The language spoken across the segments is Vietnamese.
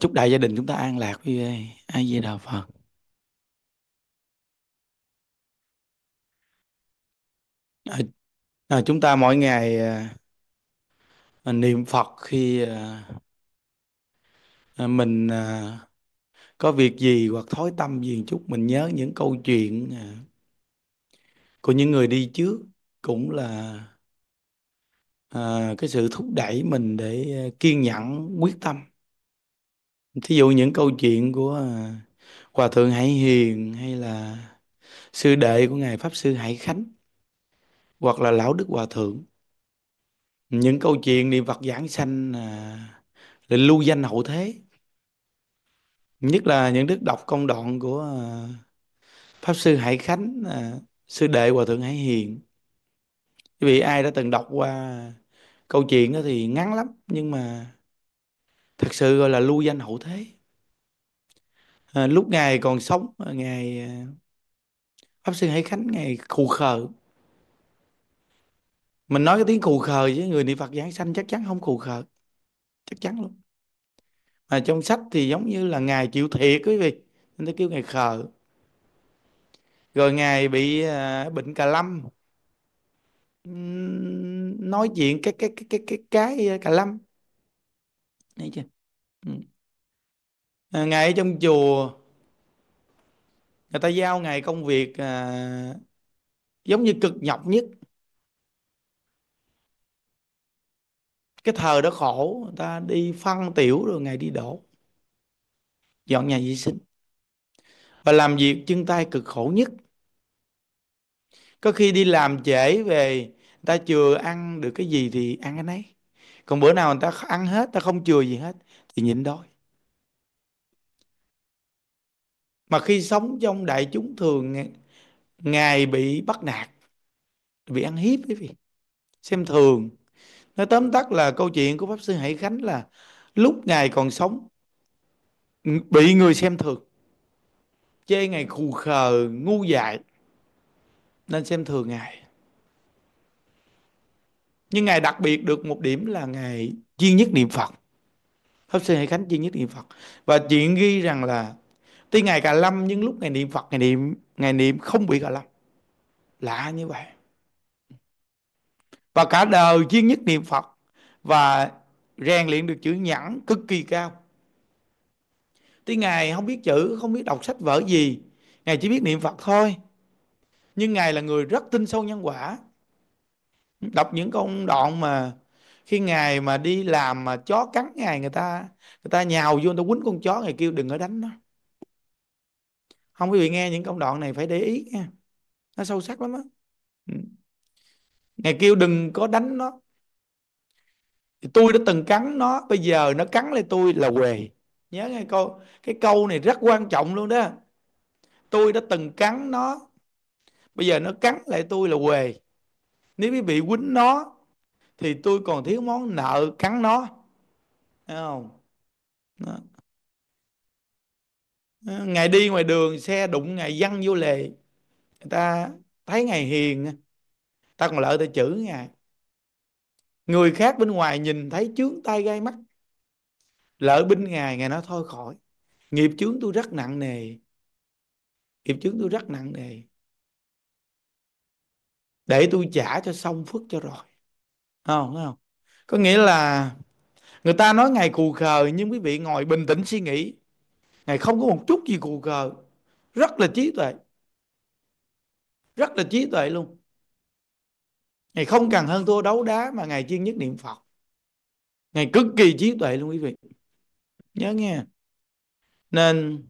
chúc đại gia đình chúng ta an lạc quý vị ơi ai về đạo phật à, à, chúng ta mỗi ngày à, à niệm phật khi à, à, mình à, có việc gì hoặc thói tâm gì chút mình nhớ những câu chuyện à, của những người đi trước cũng là à, cái sự thúc đẩy mình để à, kiên nhẫn quyết tâm thí dụ những câu chuyện của à, hòa thượng Hải Hiền hay là sư đệ của ngài pháp sư Hải Khánh hoặc là lão đức hòa thượng những câu chuyện niệm Phật giảng sanh là lưu danh hậu thế nhất là những đức đọc công đoạn của à, pháp sư Hải Khánh à, sư đệ hòa thượng Hải Hiền vì ai đã từng đọc qua câu chuyện đó thì ngắn lắm nhưng mà thật sự gọi là lưu danh hậu thế à, lúc ngài còn sống à, ngài à, pháp sư hải khánh ngài khù khờ mình nói cái tiếng khù khờ với người niệm phật giảng sanh chắc chắn không khù khờ chắc chắn luôn mà trong sách thì giống như là ngài chịu thiệt quý vị nên ta kêu ngài khờ rồi ngài bị à, bệnh cà lâm nói chuyện cái cái cái cái cái cái cà lâm thấy chưa ừ. à, ngài ở trong chùa người ta giao ngài công việc à, giống như cực nhọc nhất cái thời đó khổ người ta đi phân tiểu rồi ngài đi đổ dọn nhà vệ sinh và làm việc chân tay cực khổ nhất có khi đi làm trễ về người ta chưa ăn được cái gì thì ăn cái nấy còn bữa nào người ta ăn hết ta không chừa gì hết thì nhịn đói mà khi sống trong đại chúng thường ngài bị bắt nạt bị ăn hiếp quý vị xem thường Nó tóm tắt là câu chuyện của pháp sư hải khánh là lúc ngài còn sống bị người xem thường chê ngài khù khờ ngu dại nên xem thường ngài nhưng ngài đặc biệt được một điểm là ngài duy nhất niệm phật hấp sư hệ khánh duy nhất niệm phật và chuyện ghi rằng là tuy ngài cà lâm nhưng lúc ngài niệm phật ngài niệm ngài niệm không bị cà lâm lạ như vậy và cả đời duy nhất niệm phật và rèn luyện được chữ nhẫn cực kỳ cao tuy ngài không biết chữ không biết đọc sách vở gì ngài chỉ biết niệm phật thôi nhưng ngài là người rất tin sâu nhân quả đọc những công đoạn mà khi ngài mà đi làm mà chó cắn ngài người ta người ta nhào vô người ta quýnh con chó ngài kêu đừng có đánh nó không quý vị nghe những công đoạn này phải để ý nha nó sâu sắc lắm á ừ. ngài kêu đừng có đánh nó thì tôi đã từng cắn nó bây giờ nó cắn lại tôi là què nhớ nghe câu cái câu này rất quan trọng luôn đó tôi đã từng cắn nó bây giờ nó cắn lại tôi là què nếu quý vị quýnh nó thì tôi còn thiếu món nợ cắn nó Thấy không đó. ngày đi ngoài đường xe đụng ngày văng vô lề người ta thấy ngày hiền ta còn lợi ta chữ ngài người khác bên ngoài nhìn thấy chướng tay gai mắt lợi binh ngài ngài nói thôi khỏi nghiệp chướng tôi rất nặng nề nghiệp chướng tôi rất nặng nề để tôi trả cho xong phước cho rồi không không có nghĩa là người ta nói ngài cù khờ nhưng quý vị ngồi bình tĩnh suy nghĩ ngài không có một chút gì cù khờ rất là trí tuệ rất là trí tuệ luôn ngài không cần hơn thua đấu đá mà ngài chuyên nhất niệm phật ngài cực kỳ trí tuệ luôn quý vị nhớ nghe nên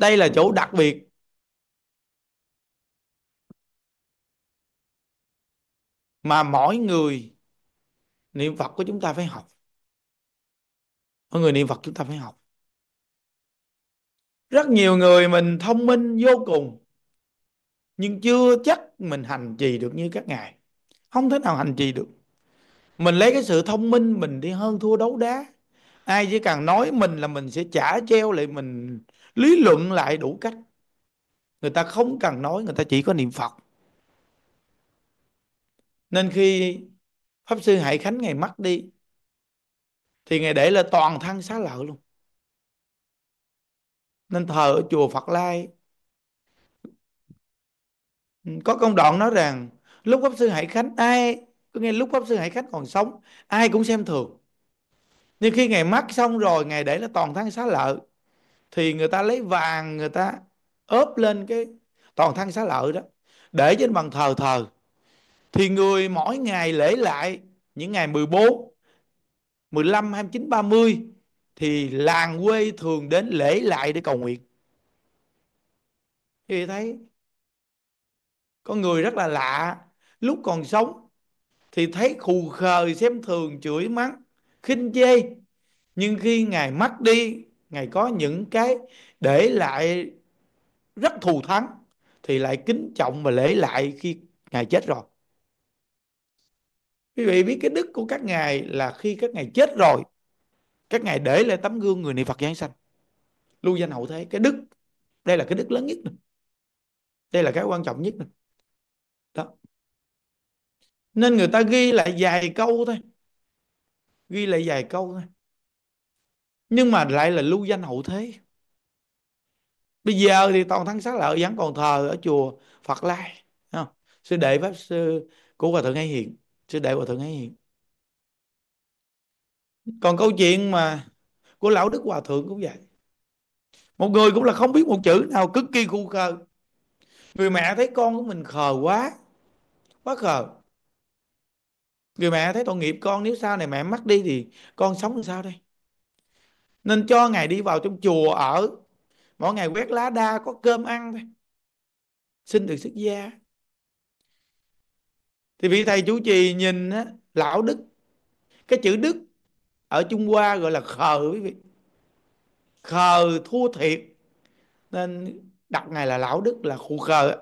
đây là chỗ đặc biệt mà mỗi người niệm phật của chúng ta phải học mỗi người niệm phật chúng ta phải học rất nhiều người mình thông minh vô cùng nhưng chưa chắc mình hành trì được như các ngài không thể nào hành trì được mình lấy cái sự thông minh mình đi hơn thua đấu đá ai chỉ cần nói mình là mình sẽ trả treo lại mình lý luận lại đủ cách người ta không cần nói người ta chỉ có niệm phật nên khi pháp sư hải khánh ngày mất đi thì ngày để là toàn thân xá lợi luôn nên thờ ở chùa phật lai có công đoạn nói rằng lúc pháp sư hải khánh ai có nghe lúc pháp sư hải khánh còn sống ai cũng xem thường nhưng khi ngày mất xong rồi ngày để là toàn thân xá lợi thì người ta lấy vàng người ta ốp lên cái toàn thân xá lợi đó để trên bàn thờ thờ thì người mỗi ngày lễ lại những ngày 14, 15, 29, 30 thì làng quê thường đến lễ lại để cầu nguyện. Thì thấy con người rất là lạ, lúc còn sống thì thấy khù khờ xem thường chửi mắng, khinh chê. Nhưng khi ngài mất đi, ngài có những cái để lại rất thù thắng thì lại kính trọng và lễ lại khi ngài chết rồi quý vị biết cái đức của các ngài là khi các ngài chết rồi các ngài để lại tấm gương người niệm phật giảng sanh lưu danh hậu thế cái đức đây là cái đức lớn nhất này. đây là cái quan trọng nhất này. đó nên người ta ghi lại vài câu thôi ghi lại vài câu thôi nhưng mà lại là lưu danh hậu thế bây giờ thì toàn thắng xá lợi vẫn còn thờ ở chùa phật lai không? sư đệ pháp sư của hòa thượng ngay hiện sư đệ hòa thượng ấy hiền còn câu chuyện mà của lão đức hòa thượng cũng vậy một người cũng là không biết một chữ nào cực kỳ khu khờ người mẹ thấy con của mình khờ quá quá khờ người mẹ thấy tội nghiệp con nếu sau này mẹ mất đi thì con sống làm sao đây nên cho ngài đi vào trong chùa ở mỗi ngày quét lá đa có cơm ăn thôi xin được sức gia thì vị thầy chủ trì nhìn á, lão đức cái chữ đức ở trung hoa gọi là khờ quý vị khờ thua thiệt nên đặt ngài là lão đức là khu khờ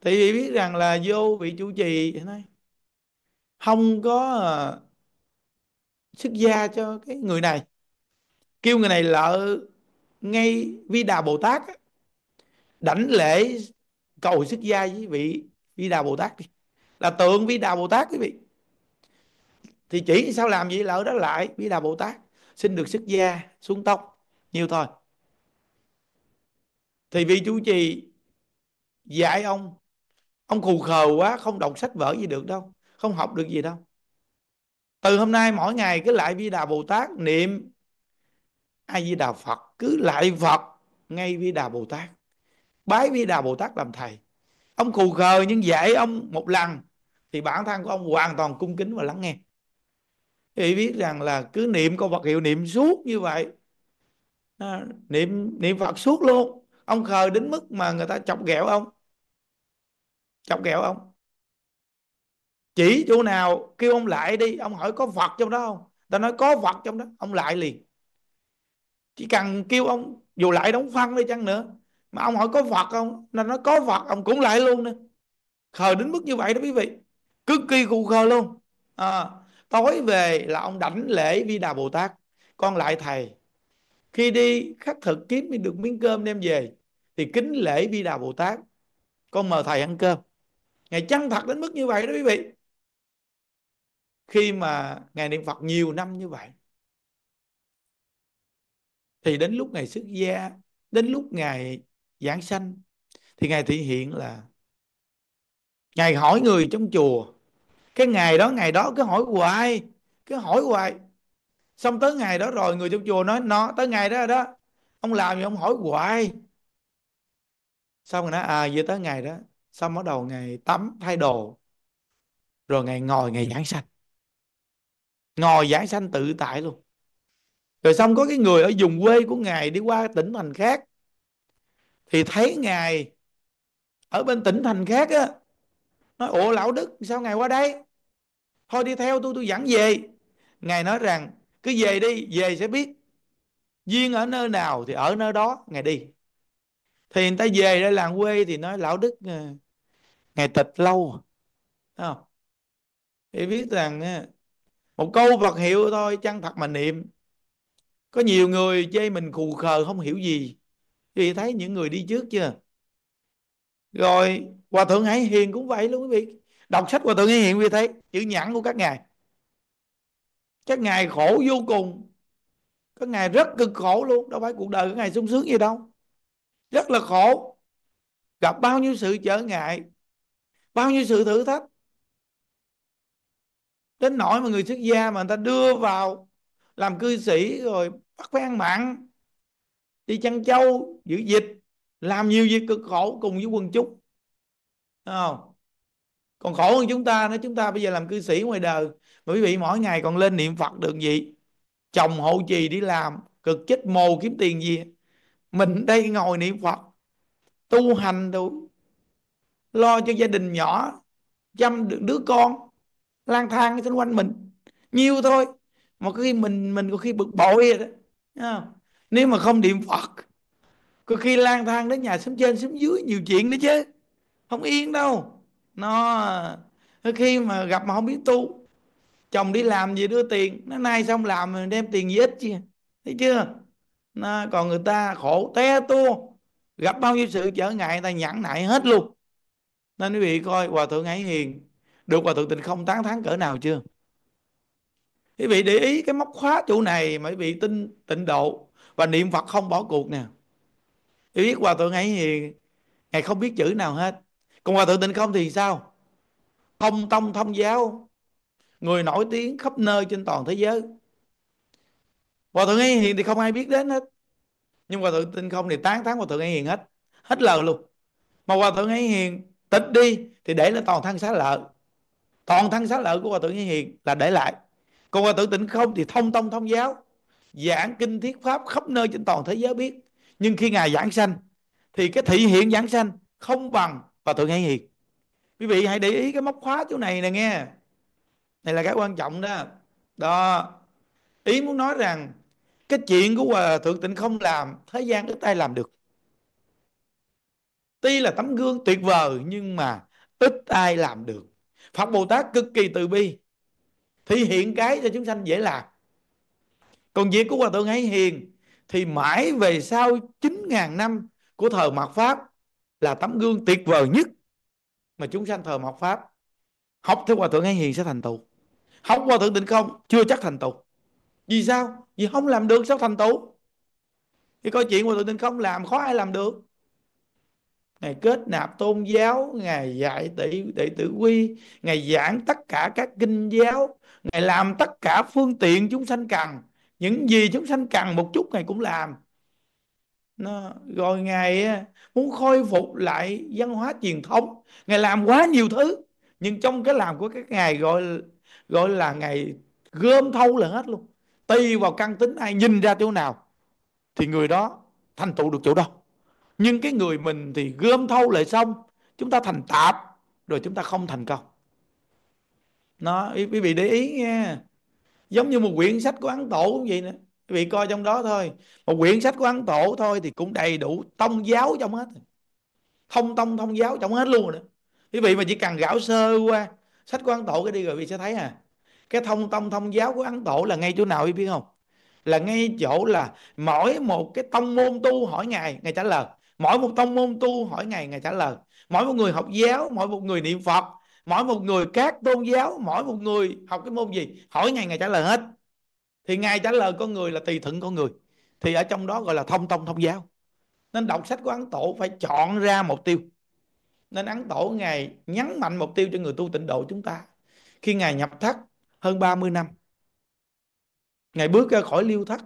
thì vị biết rằng là vô vị chủ trì nói không có sức ờ, gia cho cái người này kêu người này lợ ngay vi đà bồ tát đảnh lễ cầu sức gia với vị vi đà bồ tát đi là tượng vi đà bồ tát quý vị thì chỉ sao làm vậy là ở đó lại vi đà bồ tát xin được sức gia xuống tóc nhiều thôi thì vị chú trì dạy ông ông khù khờ quá không đọc sách vở gì được đâu không học được gì đâu từ hôm nay mỗi ngày cứ lại vi đà bồ tát niệm ai vi đà phật cứ lại phật ngay vi đà bồ tát bái vi đà bồ tát làm thầy ông cù khờ nhưng dạy ông một lần thì bản thân của ông hoàn toàn cung kính và lắng nghe thì biết rằng là cứ niệm câu Phật hiệu niệm suốt như vậy à, niệm niệm Phật suốt luôn ông khờ đến mức mà người ta chọc ghẹo ông chọc ghẹo ông chỉ chỗ nào kêu ông lại đi ông hỏi có Phật trong đó không ta nói có Phật trong đó ông lại liền chỉ cần kêu ông dù lại đóng phân đi chăng nữa mà ông hỏi có Phật không là nó có Phật ông cũng lại luôn nữa khờ đến mức như vậy đó quý vị cực kỳ cụ khờ luôn à, tối về là ông đảnh lễ vi đà bồ tát con lại thầy khi đi khắc thực kiếm được miếng cơm đem về thì kính lễ vi đà bồ tát con mời thầy ăn cơm ngài chân thật đến mức như vậy đó quý vị khi mà ngài niệm phật nhiều năm như vậy thì đến lúc ngài xuất gia đến lúc ngài giảng sanh thì ngài thể hiện là ngài hỏi người trong chùa cái ngày đó ngày đó cứ hỏi hoài cứ hỏi hoài xong tới ngày đó rồi người trong chùa nói nó tới ngày đó đó ông làm gì ông hỏi hoài xong rồi nói à vừa tới ngày đó xong bắt đầu ngày tắm thay đồ rồi ngày ngồi ngày giảng sanh ngồi giảng sanh tự tại luôn rồi xong có cái người ở vùng quê của ngài đi qua tỉnh thành khác thì thấy ngài ở bên tỉnh thành khác á nói ủa lão đức sao ngài qua đây thôi đi theo tôi tôi dẫn về ngài nói rằng cứ về đi về sẽ biết duyên ở nơi nào thì ở nơi đó ngài đi thì người ta về đây làng quê thì nói lão đức ờ, ngài tịch lâu Đấy không thì biết rằng ờ, một câu Phật hiệu thôi chăng thật mà niệm có nhiều người chê mình khù khờ không hiểu gì vì thấy những người đi trước chưa rồi hòa thượng hải hiền cũng vậy luôn quý vị đọc sách hòa thượng hải hiền quý vị thấy chữ nhẫn của các ngài các ngài khổ vô cùng các ngài rất cực khổ luôn đâu phải cuộc đời các ngài sung sướng gì đâu rất là khổ gặp bao nhiêu sự trở ngại bao nhiêu sự thử thách đến nỗi mà người xuất gia mà người ta đưa vào làm cư sĩ rồi bắt phải ăn mặn đi chăn châu giữ dịch làm nhiều việc cực khổ cùng với quần chúng Đúng không còn khổ hơn chúng ta nữa chúng ta bây giờ làm cư sĩ ngoài đời mà quý vị mỗi ngày còn lên niệm phật được gì chồng hộ trì đi làm cực chết mồ kiếm tiền gì mình đây ngồi niệm phật tu hành đủ lo cho gia đình nhỏ chăm được đứa con lang thang xung quanh mình nhiều thôi mà có khi mình mình có khi bực bội rồi đó nếu mà không niệm phật có khi lang thang đến nhà xóm trên xóm dưới nhiều chuyện đó chứ không yên đâu nó khi mà gặp mà không biết tu chồng đi làm gì đưa tiền nó nay xong làm mình đem tiền gì ít chứ thấy chưa nó, còn người ta khổ té tua gặp bao nhiêu sự trở ngại ta nhẫn nại hết luôn nên quý vị coi hòa thượng ấy hiền được hòa thượng tình không tán thán cỡ nào chưa quý vị để ý cái móc khóa chỗ này mà quý vị tin tịnh độ và niệm phật không bỏ cuộc nè thì biết hòa thượng ấy thì ngài không biết chữ nào hết còn hòa thượng tịnh không thì sao thông tông thông giáo người nổi tiếng khắp nơi trên toàn thế giới hòa thượng ấy hiền thì không ai biết đến hết nhưng hòa thượng tịnh không thì tán tán hòa thượng ấy hiền hết hết lời luôn mà hòa thượng ấy hiền tịch đi thì để là toàn thân xá lợi toàn thân xá lợi của hòa thượng ấy hiền là để lại còn hòa thượng tịnh không thì thông tông thông giáo giảng kinh thiết pháp khắp nơi trên toàn thế giới biết nhưng khi ngài giảng sanh thì cái thị hiện giảng sanh không bằng và thượng hải hiền quý vị hãy để ý cái móc khóa chỗ này nè nghe này là cái quan trọng đó đó ý muốn nói rằng cái chuyện của hòa thượng tịnh không làm thế gian ít ai làm được tuy là tấm gương tuyệt vời nhưng mà ít ai làm được phật bồ tát cực kỳ từ bi thể hiện cái cho chúng sanh dễ làm còn việc của hòa thượng Hải Hiền thì mãi về sau 9.000 năm của thời mạt pháp là tấm gương tuyệt vời nhất mà chúng sanh thờ mạt pháp học theo hòa thượng Hải Hiền sẽ thành tựu học hòa thượng Tịnh Không chưa chắc thành tựu vì sao vì không làm được sao thành tựu cái coi chuyện hòa thượng Tịnh Không làm khó ai làm được Ngài kết nạp tôn giáo Ngài dạy tỷ đệ tử quy Ngài giảng tất cả các kinh giáo Ngài làm tất cả phương tiện chúng sanh cần những gì chúng sanh cần một chút ngày cũng làm nó rồi ngài muốn khôi phục lại văn hóa truyền thống ngài làm quá nhiều thứ nhưng trong cái làm của các ngài gọi gọi là ngài gom thâu là hết luôn tùy vào căn tính ai nhìn ra chỗ nào thì người đó thành tựu được chỗ đó nhưng cái người mình thì gom thâu lại xong chúng ta thành tạp rồi chúng ta không thành công nó quý vị để ý nghe giống như một quyển sách của ấn tổ cũng vậy nè quý vị coi trong đó thôi một quyển sách của ấn tổ thôi thì cũng đầy đủ tông giáo trong hết thông tông thông giáo trong hết luôn rồi quý vị mà chỉ cần gạo sơ qua sách của ấn tổ cái đi rồi vị sẽ thấy à cái thông tông thông giáo của ấn tổ là ngay chỗ nào quý biết không là ngay chỗ là mỗi một cái tông môn tu hỏi ngài ngài trả lời mỗi một tông môn tu hỏi ngài ngài trả lời mỗi một người học giáo mỗi một người niệm phật mỗi một người các tôn giáo mỗi một người học cái môn gì hỏi ngài ngày trả lời hết thì ngài trả lời con người là tùy thuận con người thì ở trong đó gọi là thông tông thông giáo nên đọc sách của ấn tổ phải chọn ra mục tiêu nên ấn tổ ngài nhấn mạnh mục tiêu cho người tu tịnh độ chúng ta khi ngài nhập thất hơn 30 năm ngài bước ra khỏi lưu thất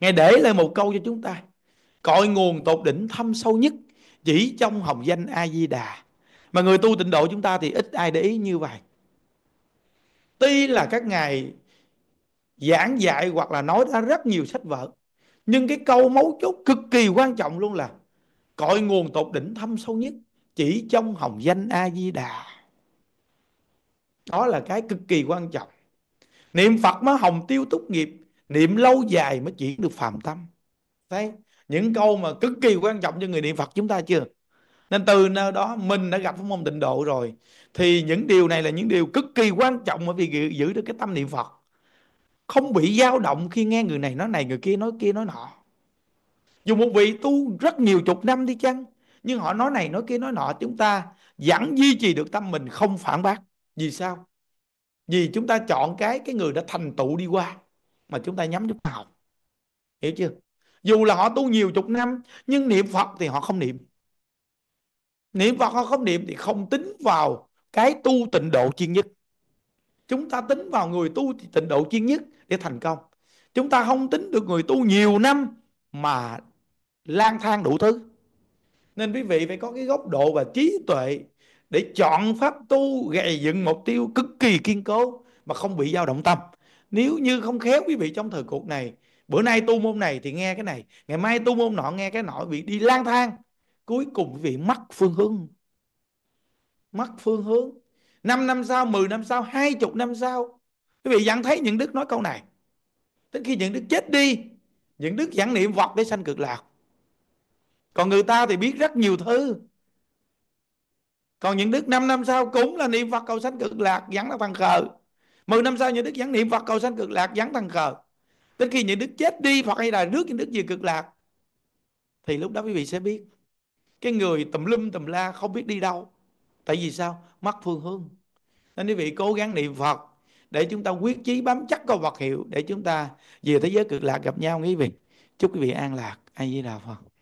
ngài để lại một câu cho chúng ta cội nguồn tột đỉnh thâm sâu nhất chỉ trong hồng danh a di đà mà người tu tịnh độ chúng ta thì ít ai để ý như vậy tuy là các ngài giảng dạy hoặc là nói ra rất nhiều sách vở nhưng cái câu mấu chốt cực kỳ quan trọng luôn là cội nguồn tột đỉnh thâm sâu nhất chỉ trong hồng danh a di đà đó là cái cực kỳ quan trọng niệm phật mới hồng tiêu túc nghiệp niệm lâu dài mới chuyển được phàm tâm thấy những câu mà cực kỳ quan trọng cho người niệm phật chúng ta chưa nên từ nơi đó mình đã gặp với môn tịnh độ rồi thì những điều này là những điều cực kỳ quan trọng bởi vì giữ được cái tâm niệm phật không bị dao động khi nghe người này nói này người kia nói kia nói nọ dù một vị tu rất nhiều chục năm đi chăng nhưng họ nói này nói kia nói nọ chúng ta vẫn duy trì được tâm mình không phản bác vì sao vì chúng ta chọn cái cái người đã thành tựu đi qua mà chúng ta nhắm chúng ta học hiểu chưa dù là họ tu nhiều chục năm nhưng niệm phật thì họ không niệm niệm phật hoặc không niệm thì không tính vào cái tu tịnh độ chuyên nhất chúng ta tính vào người tu thì tịnh độ chuyên nhất để thành công chúng ta không tính được người tu nhiều năm mà lang thang đủ thứ nên quý vị phải có cái góc độ và trí tuệ để chọn pháp tu gầy dựng mục tiêu cực kỳ kiên cố mà không bị dao động tâm nếu như không khéo quý vị trong thời cuộc này bữa nay tu môn này thì nghe cái này ngày mai tu môn nọ nghe cái nọ bị đi lang thang cuối cùng quý vị mất phương hướng mất phương hướng 5 năm sau 10 năm sau 20 năm sau quý vị vẫn thấy những đức nói câu này tới khi những đức chết đi những đức giảng niệm vọt để sanh cực lạc còn người ta thì biết rất nhiều thứ còn những đức 5 năm sau cũng là niệm Phật cầu sanh cực lạc Dẫn là thằng khờ 10 năm sau những đức dẫn niệm Phật cầu sanh cực lạc Dẫn thằng khờ Đến khi những đức chết đi Phật hay là nước những đức gì cực lạc Thì lúc đó quý vị sẽ biết cái người tùm lum tùm la không biết đi đâu tại vì sao mất phương hướng nên quý vị cố gắng niệm phật để chúng ta quyết chí bám chắc câu vật hiệu để chúng ta về thế giới cực lạc gặp nhau quý vị chúc quý vị an lạc ai với đà phật